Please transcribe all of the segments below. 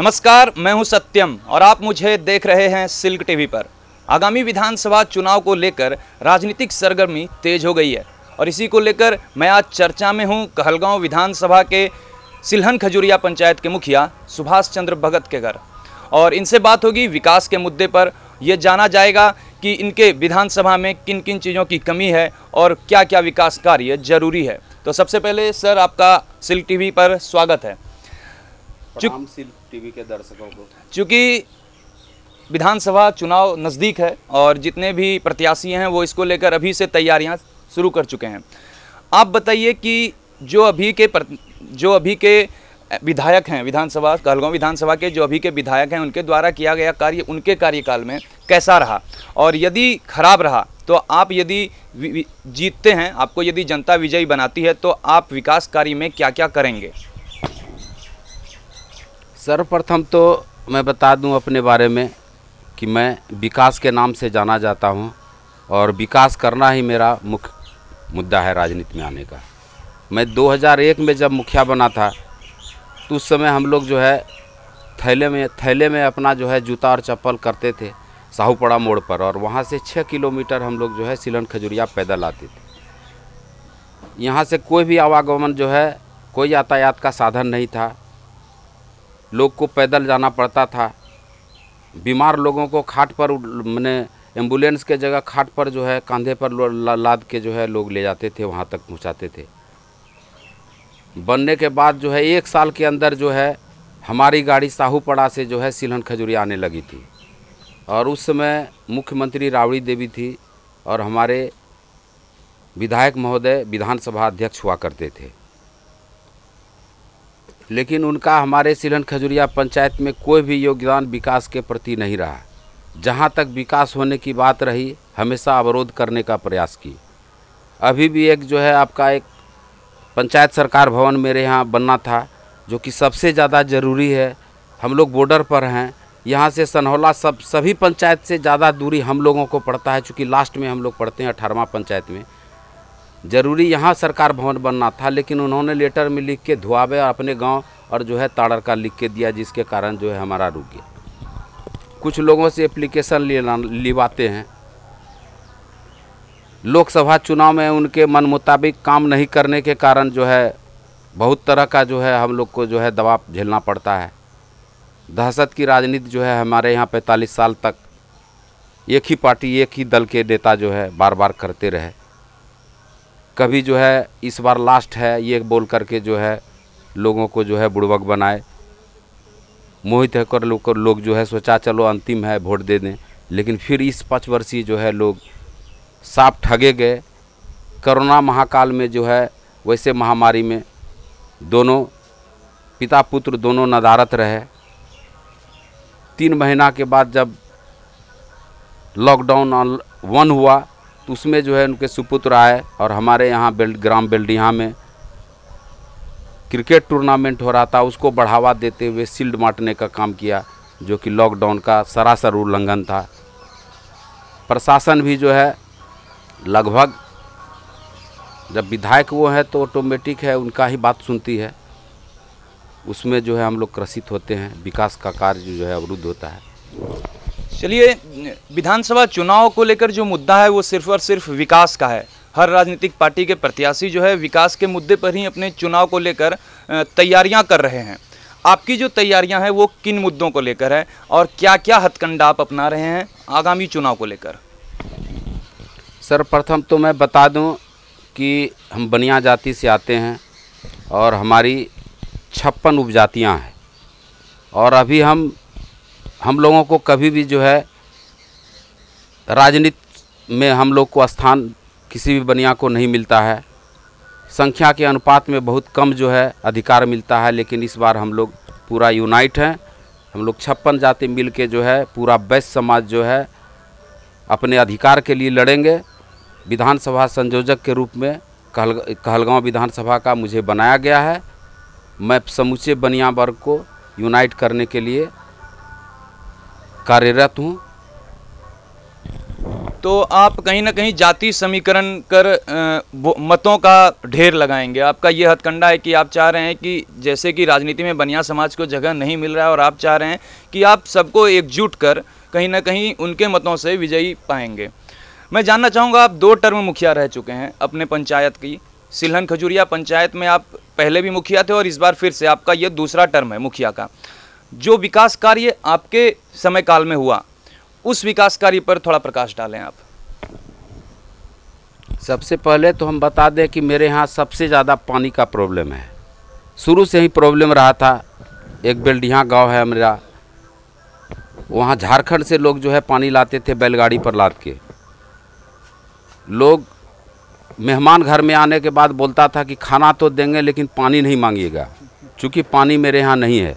नमस्कार मैं हूं सत्यम और आप मुझे देख रहे हैं सिल्क टीवी पर आगामी विधानसभा चुनाव को लेकर राजनीतिक सरगर्मी तेज हो गई है और इसी को लेकर मैं आज चर्चा में हूं कहलगांव विधानसभा के सिलहन खजुरिया पंचायत के मुखिया सुभाष चंद्र भगत के घर और इनसे बात होगी विकास के मुद्दे पर यह जाना जाएगा कि इनके विधानसभा में किन किन चीज़ों की कमी है और क्या क्या विकास कार्य जरूरी है तो सबसे पहले सर आपका सिल्क टीवी पर स्वागत है टीवी के दर्शकों को चूँकि विधानसभा चुनाव नज़दीक है और जितने भी प्रत्याशी हैं वो इसको लेकर अभी से तैयारियां शुरू कर चुके हैं आप बताइए कि जो अभी के प्र... जो अभी के विधायक हैं विधानसभा कहलगांव विधानसभा के जो अभी के विधायक हैं उनके द्वारा किया गया कार्य उनके कार्यकाल में कैसा रहा और यदि खराब रहा तो आप यदि जीतते हैं आपको यदि जनता विजयी बनाती है तो आप विकास कार्य में क्या क्या करेंगे सर्वप्रथम तो मैं बता दूं अपने बारे में कि मैं विकास के नाम से जाना जाता हूं और विकास करना ही मेरा मुख्य मुद्दा है राजनीति में आने का मैं 2001 में जब मुखिया बना था तो उस समय हम लोग जो है थैले में थैले में अपना जो है जूता और चप्पल करते थे साहूपड़ा मोड़ पर और वहाँ से छः किलोमीटर हम लोग जो है सिलन खजुरिया पैदल आते थे यहाँ से कोई भी आवागमन जो है कोई यातायात का साधन नहीं था लोग को पैदल जाना पड़ता था बीमार लोगों को खाट पर मैंने एम्बुलेंस के जगह खाट पर जो है कंधे पर लाद के जो है लोग ले जाते थे वहाँ तक पहुँचाते थे बनने के बाद जो है एक साल के अंदर जो है हमारी गाड़ी साहूपड़ा से जो है सिलहन खजूरी आने लगी थी और उस समय मुख्यमंत्री रावड़ी देवी थी और हमारे विधायक महोदय विधानसभा अध्यक्ष हुआ करते थे लेकिन उनका हमारे सिलन खजुरिया पंचायत में कोई भी योगदान विकास के प्रति नहीं रहा जहाँ तक विकास होने की बात रही हमेशा अवरोध करने का प्रयास की अभी भी एक जो है आपका एक पंचायत सरकार भवन मेरे यहाँ बनना था जो कि सबसे ज़्यादा ज़रूरी है हम लोग बॉर्डर पर हैं यहाँ से सनहौला सब सभी पंचायत से ज़्यादा दूरी हम लोगों को पड़ता है चूँकि लास्ट में हम लोग पढ़ते हैं अठारहवा पंचायत में जरूरी यहाँ सरकार भवन बनना था लेकिन उन्होंने लेटर में लिख के धुआबे और अपने गांव और जो है ताड़र का लिख के दिया जिसके कारण जो है हमारा रुक गया कुछ लोगों से एप्लीकेशन लिवाते हैं लोकसभा चुनाव में उनके मन मुताबिक काम नहीं करने के कारण जो है बहुत तरह का जो है हम लोग को जो है दबाव झेलना पड़ता है दहशत की राजनीति जो है हमारे यहाँ पैंतालीस साल तक एक ही पार्टी एक ही दल के नेता जो है बार बार करते रहे कभी जो है इस बार लास्ट है ये बोल करके जो है लोगों को जो है बुड़बक बनाए मोहित होकर लोग लो जो है सोचा चलो अंतिम है वोट दे दें लेकिन फिर इस पाँच वर्षीय जो है लोग साफ ठगे गए कोरोना महाकाल में जो है वैसे महामारी में दोनों पिता पुत्र दोनों नदारत रहे तीन महीना के बाद जब लॉकडाउन वन हुआ तो उसमें जो है उनके सुपुत्र आए और हमारे यहाँ बेल्ड ग्राम बेल्डिया में क्रिकेट टूर्नामेंट हो रहा था उसको बढ़ावा देते हुए सील्ड बांटने का काम किया जो कि लॉकडाउन का सरासर उल्लंघन था प्रशासन भी जो है लगभग जब विधायक वो हैं तो ऑटोमेटिक है उनका ही बात सुनती है उसमें जो है हम लोग क्रसित होते हैं विकास का कार्य जो है अवरुद्ध होता है चलिए विधानसभा चुनाव को लेकर जो मुद्दा है वो सिर्फ और सिर्फ विकास का है हर राजनीतिक पार्टी के प्रत्याशी जो है विकास के मुद्दे पर ही अपने चुनाव को लेकर तैयारियां कर रहे हैं आपकी जो तैयारियां हैं वो किन मुद्दों को लेकर है और क्या क्या हथकंडा आप अपना रहे हैं आगामी चुनाव को लेकर सर्वप्रथम तो मैं बता दूँ कि हम बनिया जाति से आते हैं और हमारी छप्पन उपजातियाँ हैं और अभी हम हम लोगों को कभी भी जो है राजनीति में हम लोग को स्थान किसी भी बनिया को नहीं मिलता है संख्या के अनुपात में बहुत कम जो है अधिकार मिलता है लेकिन इस बार हम लोग पूरा यूनाइट हैं हम लोग छप्पन जाति मिल के जो है पूरा वैश्य समाज जो है अपने अधिकार के लिए लड़ेंगे विधानसभा संयोजक के रूप में कहल कहलगांव विधानसभा का मुझे बनाया गया है मैं समूचे बनिया वर्ग को यूनाइट करने के लिए कार्यरत हूँ तो आप कहीं ना कहीं जाति समीकरण कर मतों का ढेर लगाएंगे आपका ये हथकंडा है कि आप चाह रहे हैं कि जैसे कि राजनीति में बनिया समाज को जगह नहीं मिल रहा है और आप चाह रहे हैं कि आप सबको एकजुट कर कहीं ना कहीं उनके मतों से विजयी पाएंगे मैं जानना चाहूँगा आप दो टर्म मुखिया रह चुके हैं अपने पंचायत की सिलहन खजूरिया पंचायत में आप पहले भी मुखिया थे और इस बार फिर से आपका ये दूसरा टर्म है मुखिया का जो विकास कार्य आपके समय काल में हुआ उस विकास कार्य पर थोड़ा प्रकाश डालें आप सबसे पहले तो हम बता दें कि मेरे यहाँ सबसे ज़्यादा पानी का प्रॉब्लम है शुरू से ही प्रॉब्लम रहा था एक बेल्डिया गांव है मेरा वहाँ झारखंड से लोग जो है पानी लाते थे बैलगाड़ी पर लाद के लोग मेहमान घर में आने के बाद बोलता था कि खाना तो देंगे लेकिन पानी नहीं मांगिएगा क्योंकि पानी मेरे यहाँ नहीं है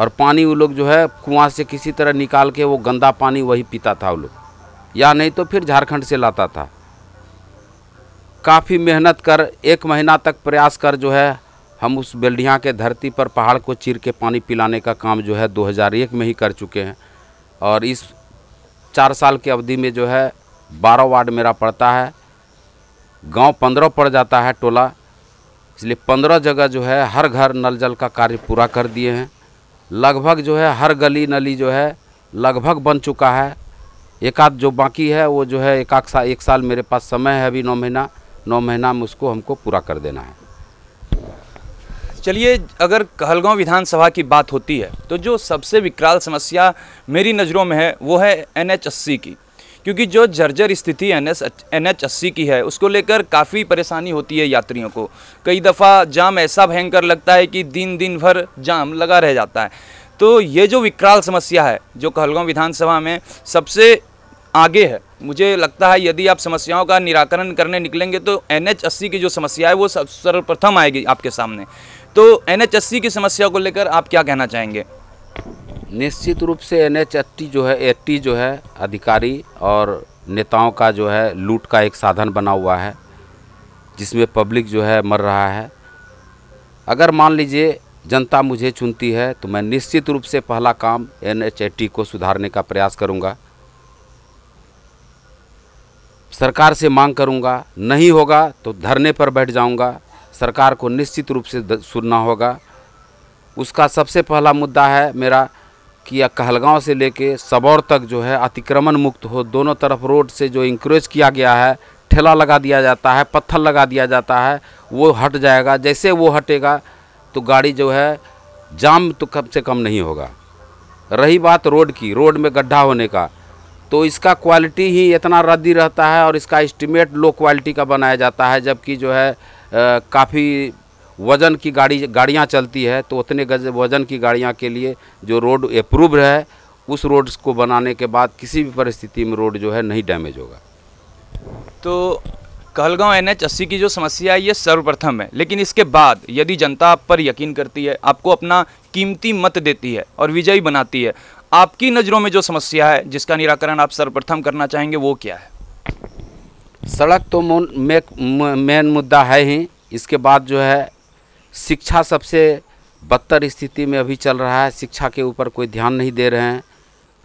और पानी वो लोग जो है कुआं से किसी तरह निकाल के वो गंदा पानी वही पीता था वो लोग या नहीं तो फिर झारखंड से लाता था काफ़ी मेहनत कर एक महीना तक प्रयास कर जो है हम उस बेल्डिया के धरती पर पहाड़ को चीर के पानी पिलाने का काम जो है 2001 में ही कर चुके हैं और इस चार साल की अवधि में जो है बारह वार्ड मेरा पड़ता है गांव पंद्रह पड़ जाता है टोला इसलिए पंद्रह जगह जो है हर घर नल जल का कार्य पूरा कर दिए हैं लगभग जो है हर गली नली जो है लगभग बन चुका है एक आध जो बाकी है वो जो है एक आध सा एक साल मेरे पास समय है अभी नौ महीना नौ महीना में उसको हमको पूरा कर देना है चलिए अगर कहलगांव विधानसभा की बात होती है तो जो सबसे विकराल समस्या मेरी नज़रों में है वो है एन की क्योंकि जो जर्जर स्थिति एन एस एन एच अस्सी की है उसको लेकर काफ़ी परेशानी होती है यात्रियों को कई दफ़ा जाम ऐसा भयंकर लगता है कि दिन दिन भर जाम लगा रह जाता है तो ये जो विकराल समस्या है जो कहलगांव विधानसभा में सबसे आगे है मुझे लगता है यदि आप समस्याओं का निराकरण करने निकलेंगे तो एन एच की जो समस्या है वो सब सर्वप्रथम आएगी आपके सामने तो एन एच की समस्या को लेकर आप क्या कहना चाहेंगे निश्चित रूप से एन एच जो है एट्टी जो है अधिकारी और नेताओं का जो है लूट का एक साधन बना हुआ है जिसमें पब्लिक जो है मर रहा है अगर मान लीजिए जनता मुझे चुनती है तो मैं निश्चित रूप से पहला काम एन को सुधारने का प्रयास करूंगा सरकार से मांग करूंगा नहीं होगा तो धरने पर बैठ जाऊंगा सरकार को निश्चित रूप से सुनना होगा उसका सबसे पहला मुद्दा है मेरा कि यह कहलगांव से लेके सबौर तक जो है अतिक्रमण मुक्त हो दोनों तरफ रोड से जो इंक्रोच किया गया है ठेला लगा दिया जाता है पत्थर लगा दिया जाता है वो हट जाएगा जैसे वो हटेगा तो गाड़ी जो है जाम तो कम से कम नहीं होगा रही बात रोड की रोड में गड्ढा होने का तो इसका क्वालिटी ही इतना रद्दी रहता है और इसका इस्टीमेट लो क्वालिटी का बनाया जाता है जबकि जो है काफ़ी वज़न की गाड़ी गाड़ियाँ चलती है तो उतने गज वज़न की गाड़ियाँ के लिए जो रोड अप्रूव है उस रोड को बनाने के बाद किसी भी परिस्थिति में रोड जो है नहीं डैमेज होगा तो कहलगांव एन एच अस्सी की जो समस्या है ये सर्वप्रथम है लेकिन इसके बाद यदि जनता आप पर यकीन करती है आपको अपना कीमती मत देती है और विजयी बनाती है आपकी नज़रों में जो समस्या है जिसका निराकरण आप सर्वप्रथम करना चाहेंगे वो क्या है सड़क तो मेन मुद्दा है ही इसके बाद जो है शिक्षा सबसे बदतर स्थिति में अभी चल रहा है शिक्षा के ऊपर कोई ध्यान नहीं दे रहे हैं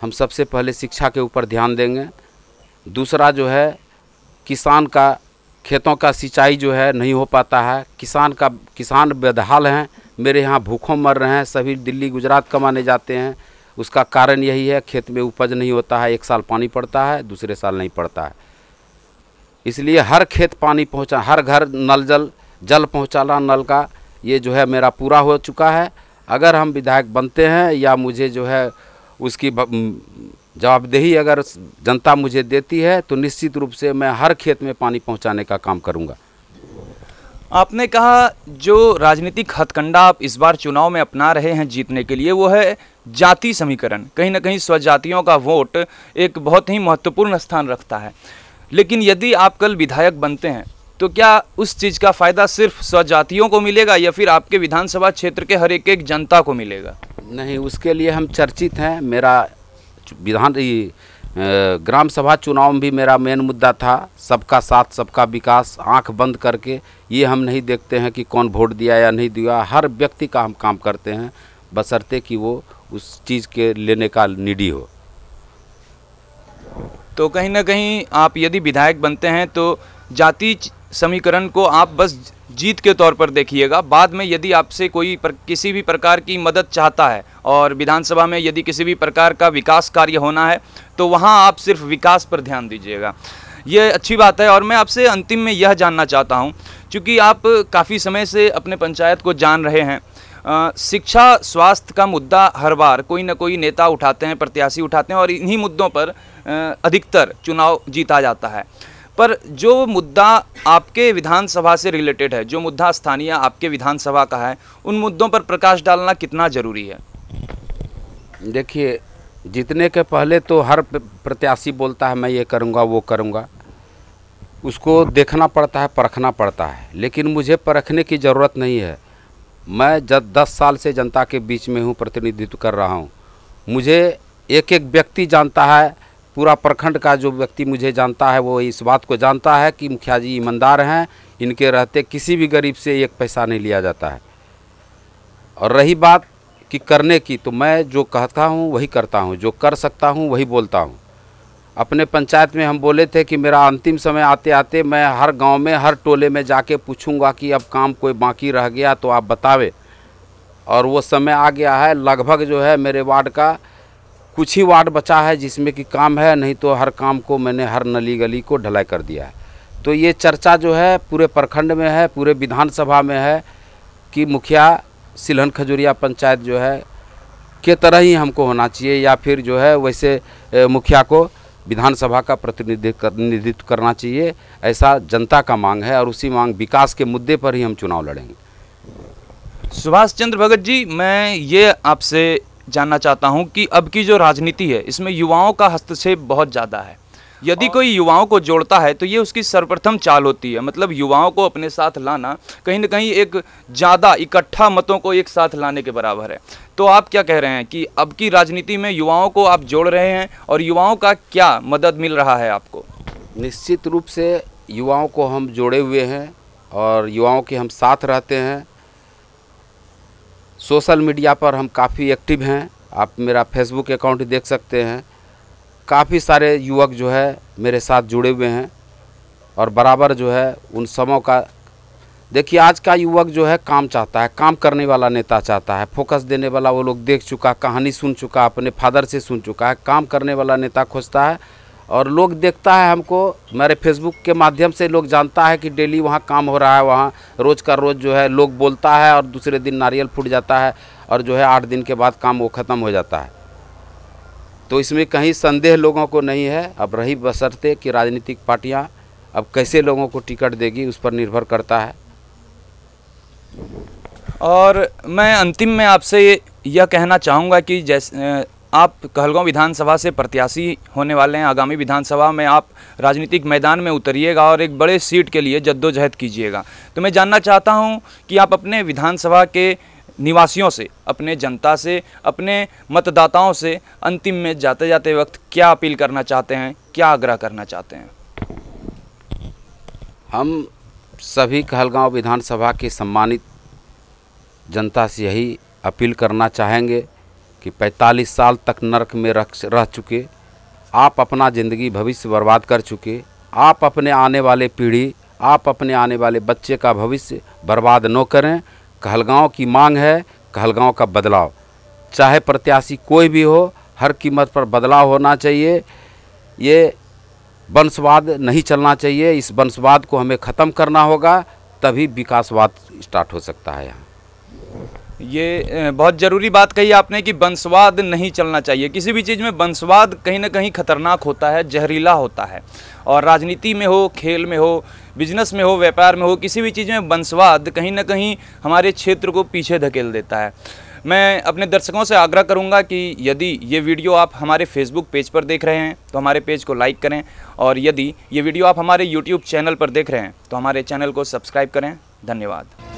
हम सबसे पहले शिक्षा के ऊपर ध्यान देंगे दूसरा जो है किसान का खेतों का सिंचाई जो है नहीं हो पाता है किसान का किसान बेदहाल हैं मेरे यहाँ भूखों मर रहे हैं सभी दिल्ली गुजरात कमाने जाते हैं उसका कारण यही है खेत में उपज नहीं होता है एक साल पानी पड़ता है दूसरे साल नहीं पड़ता है इसलिए हर खेत पानी पहुँचा हर घर नल जल जल पहुँचाना नल का ये जो है मेरा पूरा हो चुका है अगर हम विधायक बनते हैं या मुझे जो है उसकी जवाबदेही अगर जनता मुझे देती है तो निश्चित रूप से मैं हर खेत में पानी पहुंचाने का काम करूंगा आपने कहा जो राजनीतिक हथकंडा आप इस बार चुनाव में अपना रहे हैं जीतने के लिए वो है जाति समीकरण कहीं ना कहीं स्वजातियों का वोट एक बहुत ही महत्वपूर्ण स्थान रखता है लेकिन यदि आप कल विधायक बनते हैं तो क्या उस चीज़ का फ़ायदा सिर्फ स्वजातियों को मिलेगा या फिर आपके विधानसभा क्षेत्र के हर एक एक जनता को मिलेगा नहीं उसके लिए हम चर्चित हैं मेरा विधान ग्राम सभा चुनाव में भी मेरा मेन मुद्दा था सबका साथ सबका विकास आंख बंद करके ये हम नहीं देखते हैं कि कौन वोट दिया या नहीं दिया हर व्यक्ति का हम काम करते हैं बसरते कि वो उस चीज़ के लेने का निडी हो तो कहीं ना कहीं आप यदि विधायक बनते हैं तो जाति समीकरण को आप बस जीत के तौर पर देखिएगा बाद में यदि आपसे कोई पर, किसी भी प्रकार की मदद चाहता है और विधानसभा में यदि किसी भी प्रकार का विकास कार्य होना है तो वहाँ आप सिर्फ विकास पर ध्यान दीजिएगा ये अच्छी बात है और मैं आपसे अंतिम में यह जानना चाहता हूँ चूँकि आप काफ़ी समय से अपने पंचायत को जान रहे हैं आ, शिक्षा स्वास्थ्य का मुद्दा हर बार कोई ना कोई नेता उठाते हैं प्रत्याशी उठाते हैं और इन्हीं मुद्दों पर आ, अधिकतर चुनाव जीता जाता है पर जो मुद्दा आपके विधानसभा से रिलेटेड है जो मुद्दा स्थानीय आपके विधानसभा का है उन मुद्दों पर प्रकाश डालना कितना ज़रूरी है देखिए जीतने के पहले तो हर प्रत्याशी बोलता है मैं ये करूँगा वो करूँगा उसको देखना पड़ता है परखना पड़ता है लेकिन मुझे परखने की ज़रूरत नहीं है मैं जब दस साल से जनता के बीच में हूँ प्रतिनिधित्व कर रहा हूँ मुझे एक एक व्यक्ति जानता है पूरा प्रखंड का जो व्यक्ति मुझे जानता है वो इस बात को जानता है कि मुखिया जी ईमानदार हैं इनके रहते किसी भी गरीब से एक पैसा नहीं लिया जाता है और रही बात कि करने की तो मैं जो कहता हूँ वही करता हूँ जो कर सकता हूँ वही बोलता हूँ अपने पंचायत में हम बोले थे कि मेरा अंतिम समय आते आते मैं हर गांव में हर टोले में जाके पूछूंगा कि अब काम कोई बाकी रह गया तो आप बतावे और वो समय आ गया है लगभग जो है मेरे वार्ड का कुछ ही वार्ड बचा है जिसमें कि काम है नहीं तो हर काम को मैंने हर नली गली को ढलाई कर दिया है तो ये चर्चा जो है पूरे प्रखंड में है पूरे विधानसभा में है कि मुखिया सिलहन खजूरिया पंचायत जो है के तरह ही हमको होना चाहिए या फिर जो है वैसे मुखिया को विधानसभा का प्रतिनिधित्व करना चाहिए ऐसा जनता का मांग है और उसी मांग विकास के मुद्दे पर ही हम चुनाव लड़ेंगे सुभाष चंद्र भगत जी मैं ये आपसे जानना चाहता हूँ कि अब की जो राजनीति है इसमें युवाओं का हस्तक्षेप बहुत ज़्यादा है यदि कोई युवाओं को जोड़ता है तो ये उसकी सर्वप्रथम चाल होती है मतलब युवाओं को अपने साथ लाना कहीं ना कहीं एक ज़्यादा इकट्ठा मतों को एक साथ लाने के बराबर है तो आप क्या कह रहे हैं कि अब की राजनीति में युवाओं को आप जोड़ रहे हैं और युवाओं का क्या मदद मिल रहा है आपको निश्चित रूप से युवाओं को हम जोड़े हुए हैं और युवाओं के हम साथ रहते हैं सोशल मीडिया पर हम काफ़ी एक्टिव हैं आप मेरा फेसबुक अकाउंट देख सकते हैं काफ़ी सारे युवक जो है मेरे साथ जुड़े हुए हैं और बराबर जो है उन समों का देखिए आज का युवक जो है काम चाहता है काम करने वाला नेता चाहता है फोकस देने वाला वो लोग देख चुका कहानी सुन चुका अपने फादर से सुन चुका है काम करने वाला नेता खोजता है और लोग देखता है हमको मेरे फेसबुक के माध्यम से लोग जानता है कि डेली वहाँ काम हो रहा है वहाँ रोज़ का रोज़ जो है लोग बोलता है और दूसरे दिन नारियल फूट जाता है और जो है आठ दिन के बाद काम वो ख़त्म हो जाता है तो इसमें कहीं संदेह लोगों को नहीं है अब रही बसरते कि राजनीतिक पार्टियाँ अब कैसे लोगों को टिकट देगी उस पर निर्भर करता है और मैं अंतिम में आपसे यह कहना चाहूँगा कि जैसे आप कहलगांव विधानसभा से प्रत्याशी होने वाले हैं आगामी विधानसभा में आप राजनीतिक मैदान में उतरिएगा और एक बड़े सीट के लिए जद्दोजहद कीजिएगा तो मैं जानना चाहता हूं कि आप अपने विधानसभा के निवासियों से अपने जनता से अपने मतदाताओं से अंतिम में जाते जाते वक्त क्या अपील करना चाहते हैं क्या आग्रह करना चाहते हैं हम सभी कहलगाँव विधानसभा के सम्मानित जनता से यही अपील करना चाहेंगे कि 45 साल तक नरक में रख रह चुके आप अपना ज़िंदगी भविष्य बर्बाद कर चुके आप अपने आने वाले पीढ़ी आप अपने आने वाले बच्चे का भविष्य बर्बाद न करें कहलगांव की मांग है कहलगांव का बदलाव चाहे प्रत्याशी कोई भी हो हर कीमत पर बदलाव होना चाहिए ये वंशवाद नहीं चलना चाहिए इस वंशवाद को हमें ख़त्म करना होगा तभी विकासवाद स्टार्ट हो सकता है यहाँ ये बहुत ज़रूरी बात कही आपने कि बंसवाद नहीं चलना चाहिए किसी भी चीज़ में बंसवाद कहीं ना कहीं खतरनाक होता है जहरीला होता है और राजनीति में हो खेल में हो बिजनेस में हो व्यापार में हो किसी भी चीज़ में बंसवाद कहीं ना कहीं हमारे क्षेत्र को पीछे धकेल देता है मैं अपने दर्शकों से आग्रह करूंगा कि यदि ये वीडियो आप हमारे फेसबुक पेज पर देख रहे हैं तो हमारे पेज को लाइक करें और यदि ये वीडियो आप हमारे यूट्यूब चैनल पर देख रहे हैं तो हमारे चैनल को सब्सक्राइब करें धन्यवाद